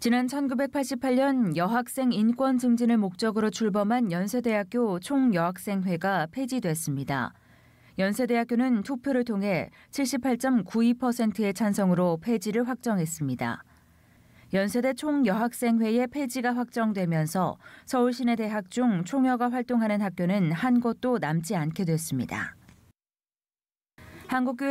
지난 1988년 여학생 인권 증진을 목적으로 출범한 연세대학교 총여학생회가 폐지됐습니다. 연세대학교는 투표를 통해 78.92%의 찬성으로 폐지를 확정했습니다. 연세대 총여학생회의 폐지가 확정되면서 서울 시내 대학 중 총여가 활동하는 학교는 한 곳도 남지 않게 됐습니다. 한국교회